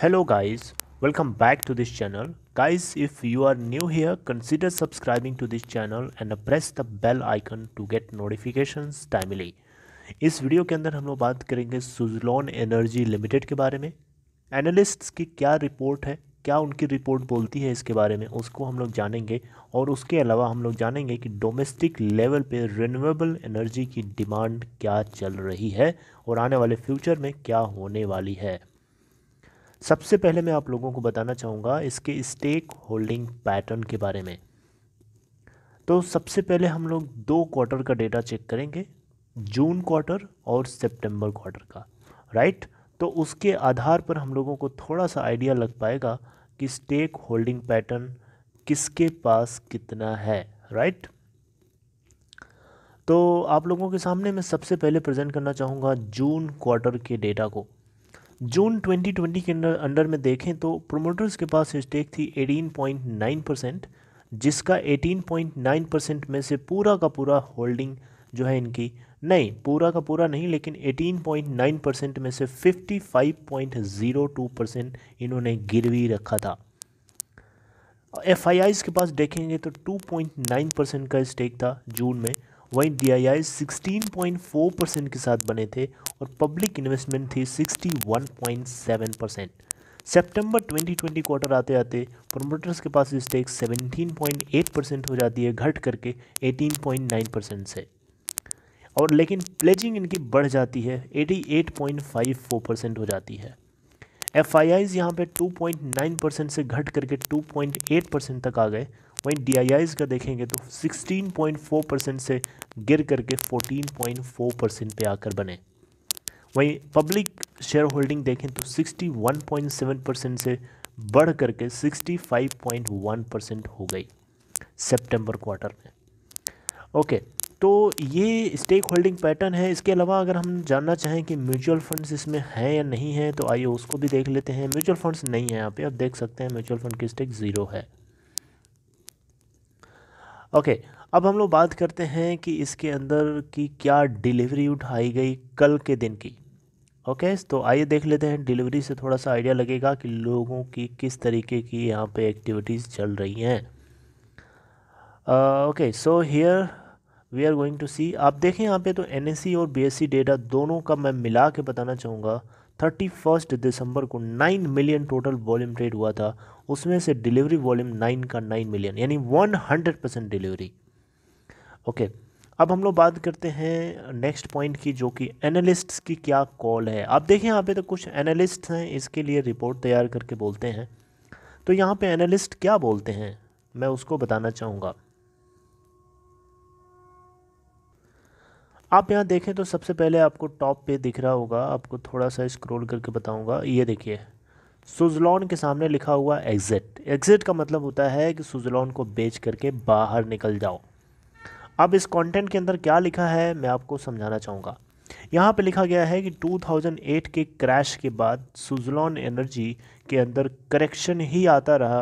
hello guys welcome back to this channel guys if you are new here consider subscribing to this channel and press the bell icon to get notifications timely इस video के अंदर हम लोग बात करेंगे Suzlon energy limited के बारे में एनालिस्ट्स की क्या रिपोर्ट है क्या उनकी रिपोर्ट बोलती है इसके बारे में उसको हम लोग जानेंगे और उसके अलावा हम लोग जानेंगे कि डोमेस्टिक लेवल पे रिन्यूएबल एनर्जी की डिमांड क्या चल रही है और आने वाले फ्यूचर में क्या होने वाली है सबसे पहले मैं आप लोगों को बताना चाहूँगा इसके स्टेक होल्डिंग पैटर्न के बारे में तो सबसे पहले हम लोग दो क्वार्टर का डेटा चेक करेंगे जून क्वार्टर और सितंबर क्वार्टर का राइट तो उसके आधार पर हम लोगों को थोड़ा सा आइडिया लग पाएगा कि स्टेक होल्डिंग पैटर्न किसके पास कितना है राइट तो आप लोगों के सामने मैं सबसे पहले प्रेजेंट करना चाहूँगा जून क्वार्टर के डेटा को जून 2020 के अंदर अंडर में देखें तो प्रोमोटर्स के पास स्टेक थी 18.9 परसेंट जिसका 18.9 परसेंट में से पूरा का पूरा होल्डिंग जो है इनकी नहीं पूरा का पूरा नहीं लेकिन 18.9 परसेंट में से 55.02 परसेंट इन्होंने गिरवी रखा था एफ के पास देखेंगे तो 2.9 परसेंट का स्टेक था जून में वहीं D I I sixteen point four percent के साथ बने थे और पब्लिक इन्वेस्टमेंट थी sixty one point seven percent September twenty twenty quarter आते आते प्रोमोटर्स के पास stake seventeen point eight percent हो जाती है घट करके एटीन पॉइंट नाइन परसेंट से और लेकिन प्लेजिंग इनकी बढ़ जाती है eighty eight point five four percent हो जाती है एफ आई आईज यहाँ पर टू पॉइंट नाइन परसेंट से घट करके टू पॉइंट एट परसेंट तक आ गए वहीं डी का देखेंगे तो 16.4 परसेंट से गिर करके 14.4 परसेंट पर आकर बने वहीं पब्लिक शेयर होल्डिंग देखें तो 61.7 परसेंट से बढ़ करके 65.1 परसेंट हो गई सितंबर क्वार्टर में ओके तो ये स्टेक होल्डिंग पैटर्न है इसके अलावा अगर हम जानना चाहें कि म्यूचुअल फंड्स इसमें हैं या नहीं है तो आइए उसको भी देख लेते हैं म्यूचुअल फंड्स नहीं है यहाँ पे आप देख सकते हैं म्यूचुअल फंड की स्टेक ज़ीरो है ओके अब हम लोग बात करते हैं कि इसके अंदर की क्या डिलीवरी उठाई गई कल के दिन की ओके okay, तो आइए देख लेते हैं डिलीवरी से थोड़ा सा आइडिया लगेगा कि लोगों की किस तरीके की यहाँ पे एक्टिविटीज़ चल रही हैं okay so here we are going to see आप देखें यहाँ पे तो एन और बी डेटा दोनों का मैं मिला के बताना चाहूँगा थर्टी फर्स्ट दिसंबर को nine million total volume trade हुआ था उसमें से डिलीवरी वॉल्यूम नाइन का नाइन मिलियन यानी one hundred percent delivery okay अब हम लोग बात करते हैं नेक्स्ट पॉइंट की जो कि एनालिस्ट्स की क्या कॉल है आप देखें यहाँ पे तो कुछ एनालिस्ट हैं इसके लिए रिपोर्ट तैयार करके बोलते हैं तो यहाँ पे एनालिस्ट क्या बोलते हैं मैं उसको बताना चाहूँगा आप यहाँ देखें तो सबसे पहले आपको टॉप पे दिख रहा होगा आपको थोड़ा सा स्क्रॉल करके बताऊँगा ये देखिए सुजलॉन के सामने लिखा हुआ एग्ज़िट एग्ज़िट का मतलब होता है कि सुजलॉन को बेच करके बाहर निकल जाओ अब इस कंटेंट के अंदर क्या लिखा है मैं आपको समझाना चाहूँगा यहाँ पे लिखा गया है कि 2008 के क्रैश के बाद सुजलॉन एनर्जी के अंदर करेक्शन ही आता रहा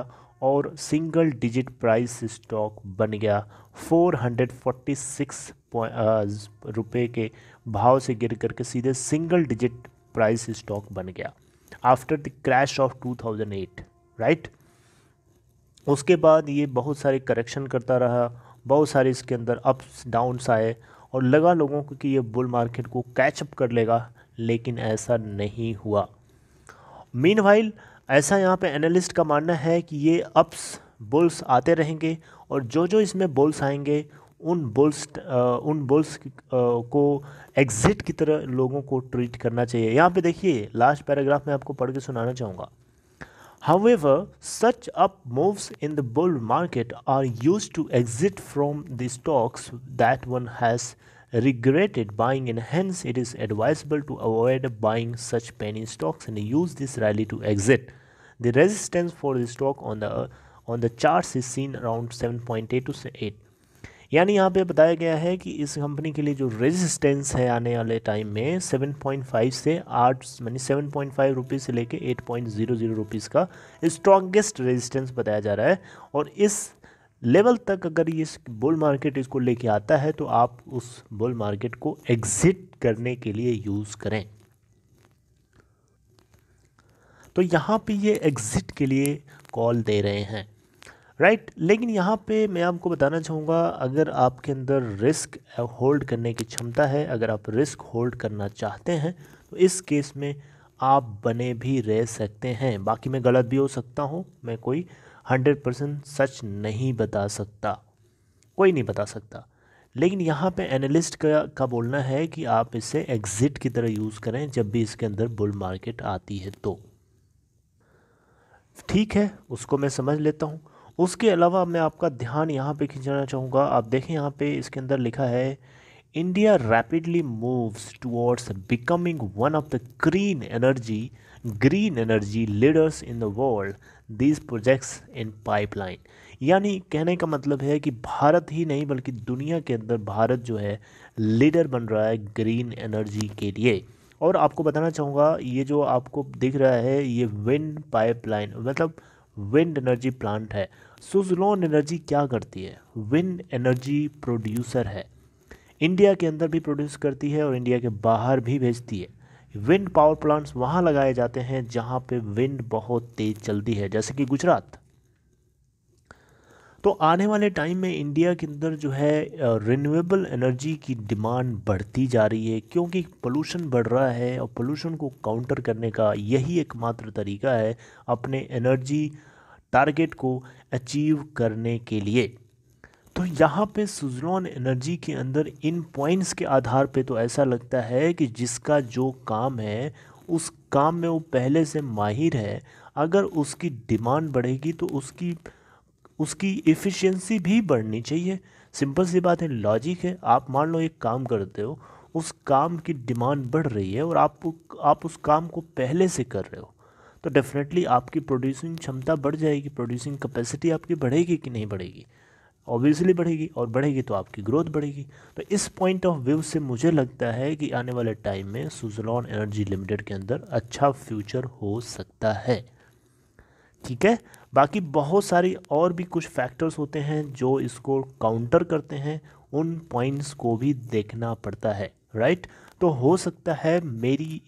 और सिंगल डिजिट प्राइस स्टॉक बन गया 446 रुपए के भाव से गिर करके सीधे सिंगल डिजिट प्राइस स्टॉक बन गया after the crash of 2008 right उसके बाद ये बहुत सारे करेक्शन करता रहा बहुत सारे इसके अंदर अप्स डाउन्स आए और लगा लोगों को कि ये बुल मार्केट को अप कर लेगा लेकिन ऐसा नहीं हुआ मीन ऐसा यहाँ पे एनालिस्ट का मानना है कि ये अप्स बुल्स आते रहेंगे और जो जो इसमें बुल्स आएंगे उन बुल्स उन बुल्स को एग्जिट की तरह लोगों को ट्रीट करना चाहिए यहाँ पे देखिए लास्ट पैराग्राफ में आपको पढ़ के सुनाना चाहूँगा However, such up moves in the bull market are used to exit from the stocks that one has regretted buying and hence it is advisable to avoid buying such penny stocks and use this rally to exit. The resistance for the stock on the on the charts is seen around 7.8 to 8. यानी यहाँ पे बताया गया है कि इस company के लिए जो रेजिस्टेंस है आने वाले टाइम में 7.5 से आठ मानी 7.5 पॉइंट रुपीज़ से लेके 8.00 पॉइंट रुपीज़ का स्ट्रॉन्गेस्ट रेजिस्टेंस बताया जा रहा है और इस लेवल तक अगर ये बुल मार्केट इसको लेके आता है तो आप उस बुल मार्केट को एग्ज़िट करने के लिए यूज़ करें तो यहाँ पे ये एग्ज़िट के लिए कॉल दे रहे हैं राइट लेकिन यहाँ पे मैं आपको बताना चाहूँगा अगर आपके अंदर रिस्क होल्ड करने की क्षमता है अगर आप रिस्क होल्ड करना चाहते हैं तो इस केस में आप बने भी रह सकते हैं बाकी मैं गलत भी हो सकता हूँ मैं कोई हंड्रेड परसेंट सच नहीं बता सकता कोई नहीं बता सकता लेकिन यहाँ पे एनालिस्ट का का बोलना है कि आप इसे एग्ज़िट की तरह यूज़ करें जब भी इसके अंदर बुल मार्केट आती है तो ठीक है उसको मैं समझ लेता हूँ उसके अलावा मैं आपका ध्यान यहाँ पे खींचना चाहूँगा आप देखें यहाँ पे इसके अंदर लिखा है India rapidly moves towards becoming one of the green energy green energy leaders in the world these projects in pipeline यानी कहने का मतलब है कि भारत ही नहीं बल्कि दुनिया के अंदर भारत जो है लीडर बन रहा है ग्रीन एनर्जी के लिए और आपको बताना चाहूँगा ये जो आपको दिख रहा है ये विंड पाइपलाइन मतलब विंड एनर्जी प्लांट है सुजलोन एनर्जी क्या करती है विंड एनर्जी प्रोड्यूसर है इंडिया के अंदर भी प्रोड्यूस करती है और इंडिया के बाहर भी भेजती है विंड पावर प्लांट्स वहाँ लगाए जाते हैं जहाँ पे विंड बहुत तेज़ चलती है जैसे कि गुजरात तो आने वाले टाइम में इंडिया के अंदर जो है रिन्यूएबल एनर्जी की डिमांड बढ़ती जा रही है क्योंकि पोल्यूशन बढ़ रहा है और पोल्यूशन को काउंटर करने का यही एकमात्र तरीका है अपने एनर्जी टारगेट को अचीव करने के लिए तो यहाँ पे सुजलॉन एनर्जी के अंदर इन पॉइंट्स के आधार पे तो ऐसा लगता है कि जिसका जो काम है उस काम में वो पहले से माहिर है अगर उसकी डिमांड बढ़ेगी तो उसकी उसकी एफिशिएंसी भी बढ़नी चाहिए सिंपल सी बात है लॉजिक है आप मान लो एक काम करते हो उस काम की डिमांड बढ़ रही है और आप आप उस काम को पहले से कर रहे हो तो डेफिनेटली आपकी प्रोड्यूसिंग क्षमता बढ़ जाएगी प्रोड्यूसिंग कैपेसिटी आपकी बढ़ेगी कि नहीं बढ़ेगी ऑब्वियसली बढ़ेगी और बढ़ेगी तो आपकी ग्रोथ बढ़ेगी तो इस पॉइंट ऑफ व्यू से मुझे लगता है कि आने वाले टाइम में सुजलॉन एनर्जी लिमिटेड के अंदर अच्छा फ्यूचर हो सकता है ठीक है बाकी बहुत सारी और भी कुछ फैक्टर्स होते हैं जो इसको काउंटर करते हैं उन पॉइंट्स को भी देखना पड़ता है राइट तो हो सकता है मेरी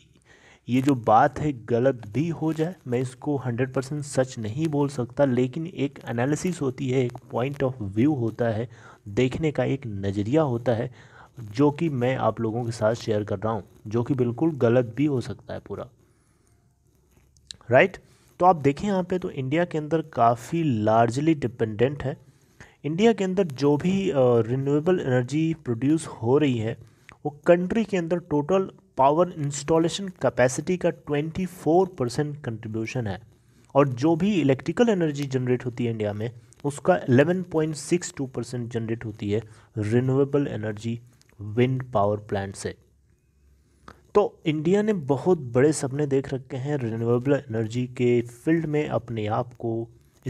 ये जो बात है गलत भी हो जाए मैं इसको 100 परसेंट सच नहीं बोल सकता लेकिन एक एनालिसिस होती है एक पॉइंट ऑफ व्यू होता है देखने का एक नज़रिया होता है जो कि मैं आप लोगों के साथ शेयर कर रहा हूँ जो कि बिल्कुल गलत भी हो सकता है पूरा राइट right? तो आप देखें यहाँ पे तो इंडिया के अंदर काफ़ी लार्जली डिपेंडेंट है इंडिया के अंदर जो भी रिन्यूएबल एनर्जी प्रोड्यूस हो रही है वो कंट्री के अंदर टोटल पावर इंस्टॉलेशन कैपेसिटी का 24 परसेंट कंट्रीब्यूशन है और जो भी इलेक्ट्रिकल एनर्जी जनरेट होती है इंडिया में उसका 11.62 परसेंट जनरेट होती है renewable energy wind power plant से तो इंडिया ने बहुत बड़े सपने देख रखे हैं रिन्यूएबल एनर्जी के फील्ड में अपने आप को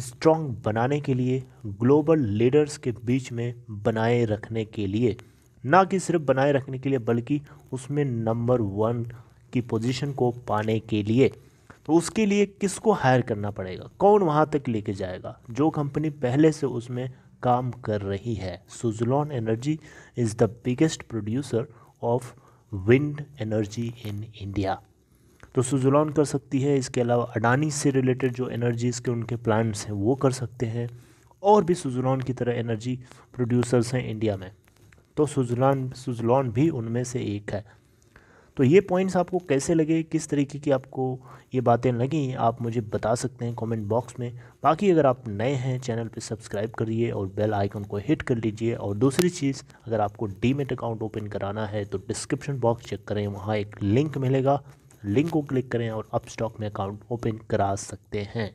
स्ट्रॉन्ग बनाने के लिए ग्लोबल लीडर्स के बीच में बनाए रखने के लिए ना कि सिर्फ बनाए रखने के लिए बल्कि उसमें नंबर वन की पोजीशन को पाने के लिए तो उसके लिए किसको हायर करना पड़ेगा कौन वहाँ तक लेके जाएगा जो कंपनी पहले से उसमें काम कर रही है Suzlon energy is the biggest producer of wind energy in India तो सुजुलॉन कर सकती है इसके अलावा अडानी से रिलेटेड जो एनर्जीज़ के उनके प्लांट्स हैं वो कर सकते हैं और भी सुजुलॉन की तरह एनर्जी प्रोड्यूसर्स हैं इंडिया में तो सुजुलॉन सुजुलॉन भी उनमें से एक है तो ये पॉइंट्स आपको कैसे लगे किस तरीके की आपको ये बातें लगें आप मुझे बता सकते हैं कमेंट बॉक्स में बाकी अगर आप नए हैं चैनल पे सब्सक्राइब करिए और बेल आइकन को हिट कर लीजिए और दूसरी चीज़ अगर आपको डीमेट अकाउंट ओपन कराना है तो डिस्क्रिप्शन बॉक्स चेक करें वहाँ एक लिंक मिलेगा लिंक को क्लिक करें और अप स्टॉक में अकाउंट ओपन करा सकते हैं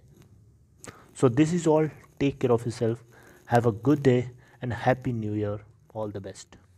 so this is all take care of yourself have a good day and happy new year all the best